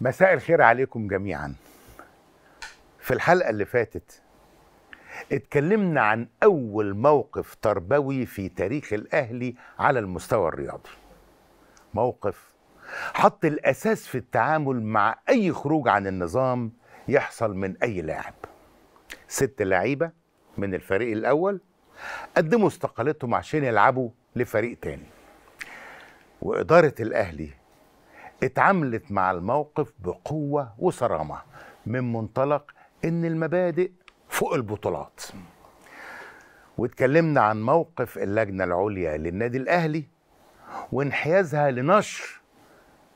مساء الخير عليكم جميعا في الحلقة اللي فاتت اتكلمنا عن أول موقف تربوي في تاريخ الأهلي على المستوى الرياضي موقف حط الأساس في التعامل مع أي خروج عن النظام يحصل من أي لاعب ست لعيبة من الفريق الأول قدموا استقالتهم عشان يلعبوا لفريق تاني وإدارة الأهلي اتعاملت مع الموقف بقوة وصرامة من منطلق إن المبادئ فوق البطولات واتكلمنا عن موقف اللجنة العليا للنادي الأهلي وانحيازها لنشر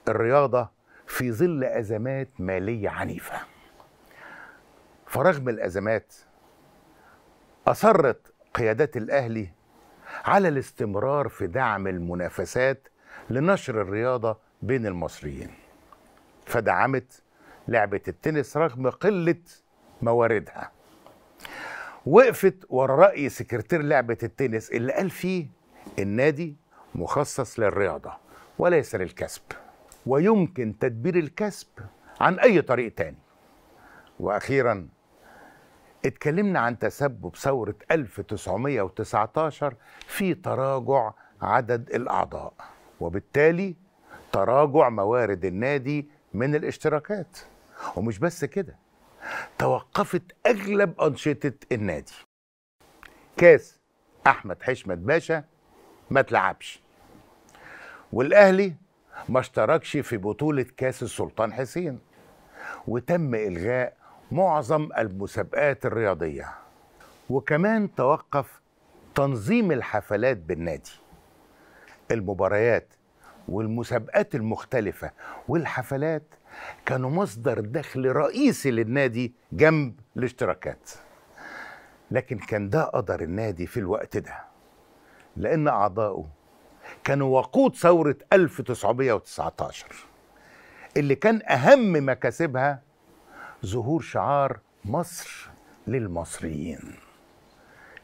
الرياضة في ظل أزمات مالية عنيفة فرغم الأزمات أصرت قيادات الأهلي على الاستمرار في دعم المنافسات لنشر الرياضة بين المصريين فدعمت لعبة التنس رغم قلة مواردها وقفت ورا رأي سكرتير لعبة التنس اللي قال فيه النادي مخصص للرياضة وليس للكسب ويمكن تدبير الكسب عن أي طريق تاني وأخيرا اتكلمنا عن تسبب ثورة 1919 في تراجع عدد الأعضاء وبالتالي تراجع موارد النادي من الاشتراكات ومش بس كده توقفت اغلب انشطه النادي كاس احمد حشمت باشا ما تلعبش والاهلي ما اشتركش في بطوله كاس السلطان حسين وتم الغاء معظم المسابقات الرياضيه وكمان توقف تنظيم الحفلات بالنادي المباريات والمسابقات المختلفة والحفلات كانوا مصدر دخل رئيسي للنادي جنب الاشتراكات لكن كان ده قدر النادي في الوقت ده لأن أعضائه كانوا وقود ثورة 1919 اللي كان أهم مكاسبها ظهور شعار مصر للمصريين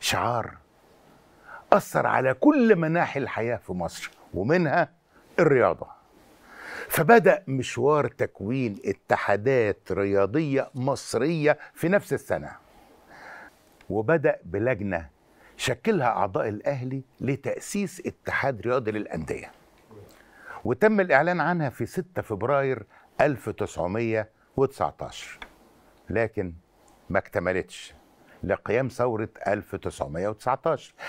شعار أثر على كل مناحي الحياة في مصر ومنها الرياضة فبدأ مشوار تكوين اتحادات رياضية مصرية في نفس السنة وبدأ بلجنة شكلها أعضاء الأهلي لتأسيس اتحاد رياضي للأندية وتم الإعلان عنها في 6 فبراير 1919 لكن ما اكتملتش لقيام ثورة 1919